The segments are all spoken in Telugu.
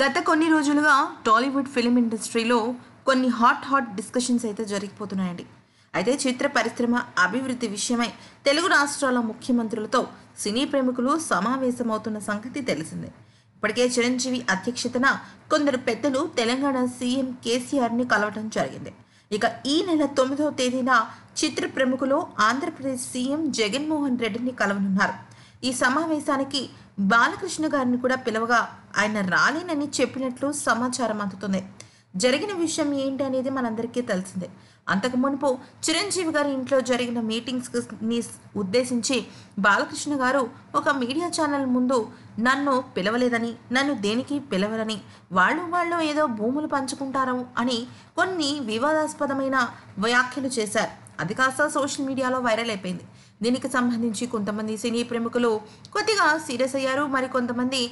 గత కొన్ని రోజులుగా టాలీవుడ్ ఫిలిం ఇండస్ట్రీలో కొన్ని హాట్ హాట్ డిస్కషన్స్ అయితే జరిగిపోతున్నాయండి అయితే చిత్ర పరిశ్రమ అభివృద్ధి విషయమై తెలుగు రాష్ట్రాల ముఖ్యమంత్రులతో సినీ ప్రముఖులు సమావేశమవుతున్న సంగతి తెలిసిందే ఇప్పటికే చిరంజీవి అధ్యక్షతన కొందరు పెద్దలు తెలంగాణ సీఎం కేసీఆర్ని కలవడం జరిగింది ఇక ఈ నెల తొమ్మిదవ తేదీన చిత్ర ప్రముఖులు ఆంధ్రప్రదేశ్ సీఎం జగన్మోహన్ రెడ్డిని కలవనున్నారు ఈ సమావేశానికి బాలకృష్ణ గారిని కూడా పిలవగా ఆయన రాలేనని చెప్పినట్లు సమాచారం అందుతుంది జరిగిన విషయం ఏంటి అనేది మనందరికీ తెలిసిందే అంతకు మునుపు చిరంజీవి గారి ఇంట్లో జరిగిన మీటింగ్స్ని ఉద్దేశించి బాలకృష్ణ గారు ఒక మీడియా ఛానల్ ముందు నన్ను పిలవలేదని నన్ను దేనికి పిలవరని వాళ్ళు వాళ్ళు ఏదో భూములు పంచుకుంటారు అని కొన్ని వివాదాస్పదమైన వ్యాఖ్యలు చేశారు అది కాస్త సోషల్ మీడియాలో వైరల్ అయిపోయింది దీనికి సంబంధించి కొంతమంది సినీ ప్రముఖులు కొద్దిగా సీరియస్ అయ్యారు మరి కొంతమంది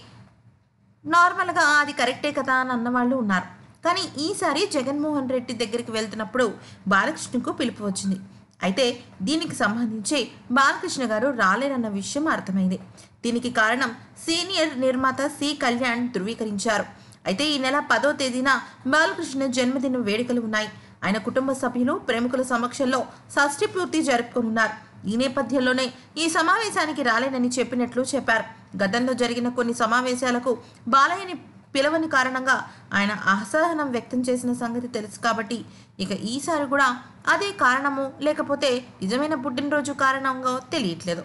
నార్మల్గా అది కరెక్టే కదా అని అన్నవాళ్ళు ఉన్నారు కానీ ఈసారి జగన్మోహన్ రెడ్డి దగ్గరికి వెళ్తున్నప్పుడు బాలకృష్ణకు పిలుపు వచ్చింది అయితే దీనికి సంబంధించి బాలకృష్ణ గారు రాలేనన్న విషయం అర్థమైంది దీనికి కారణం సీనియర్ నిర్మాత సి కళ్యాణ్ ధృవీకరించారు అయితే ఈ నెల పదో తేదీన బాలకృష్ణ జన్మదిన వేడుకలు ఉన్నాయి ఆయన కుటుంబ సభ్యులు ప్రేమికుల సమక్షంలో షష్ఠి పూర్తి జరుపుకున్నారు ఈ నేపథ్యంలోనే ఈ సమావేశానికి రాలేనని చెప్పినట్లు చెప్పారు గతంలో జరిగిన కొన్ని సమావేశాలకు బాలయ్యని పిలవని కారణంగా ఆయన అసహనం వ్యక్తం చేసిన సంగతి తెలుసు కాబట్టి ఇక ఈసారి కూడా అదే కారణము లేకపోతే నిజమైన పుట్టినరోజు కారణంగా తెలియట్లేదు